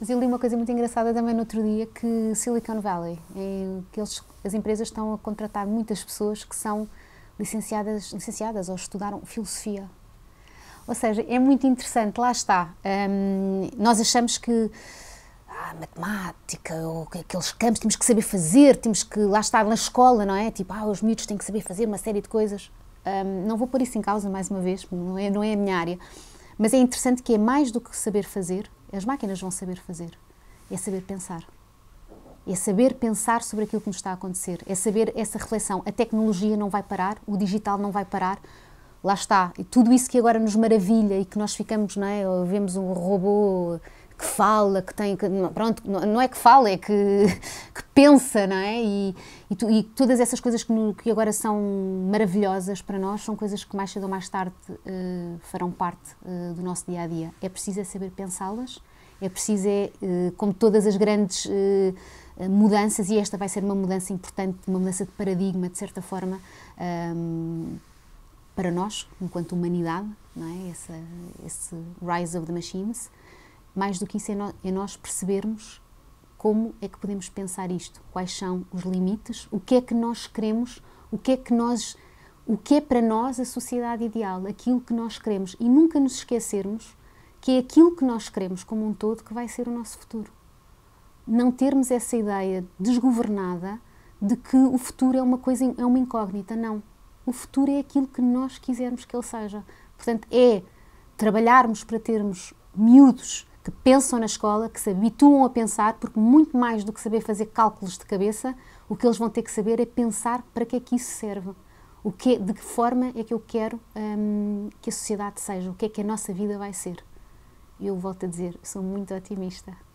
Mas eu li uma coisa muito engraçada também no outro dia, que Silicon Valley, é que eles, as empresas estão a contratar muitas pessoas que são licenciadas, licenciadas ou estudaram filosofia. Ou seja, é muito interessante, lá está. Um, nós achamos que ah, matemática, ou aqueles campos, temos que saber fazer, temos que lá estar na escola, não é? Tipo, ah, os miúdos têm que saber fazer uma série de coisas. Um, não vou pôr isso em causa mais uma vez, não é, não é a minha área. Mas é interessante que é mais do que saber fazer, as máquinas vão saber fazer. É saber pensar. É saber pensar sobre aquilo que nos está a acontecer. É saber essa reflexão. A tecnologia não vai parar, o digital não vai parar. Lá está. E tudo isso que agora nos maravilha e que nós ficamos, não é? Vemos um robô que fala, que tem, que, pronto, não é que fala, é que, que pensa, não é? E, e, tu, e todas essas coisas que, no, que, agora são maravilhosas para nós são coisas que mais cedo ou mais tarde uh, farão parte uh, do nosso dia a dia. É preciso é saber pensá-las, é preciso é, uh, como todas as grandes mudanças, e esta vai ser uma mudança importante, uma mudança de paradigma, de certa forma, um, ehm, para nós, enquanto humanidade, não é? esse rise of the machines mais do que isso é, é nós percebermos como é que podemos pensar isto, quais são os limites, o que é que nós queremos, o que é que nós, o que é para nós a sociedade ideal, aquilo que nós queremos e nunca nos esquecermos que é aquilo que nós queremos como um todo que vai ser o nosso futuro. Não termos essa ideia desgovernada de que o futuro é uma coisa é uma incógnita, não. O futuro é aquilo que nós quisermos que ele seja. Portanto, é trabalharmos para termos miúdos que pensam na escola, que se habituam a pensar, porque muito mais do que saber fazer cálculos de cabeça, o que eles vão ter que saber é pensar para que é que isso serve. O que, é, de que forma é que eu quero hum, que a sociedade seja, o que é que a nossa vida vai ser. Eu volto a dizer, sou muito otimista.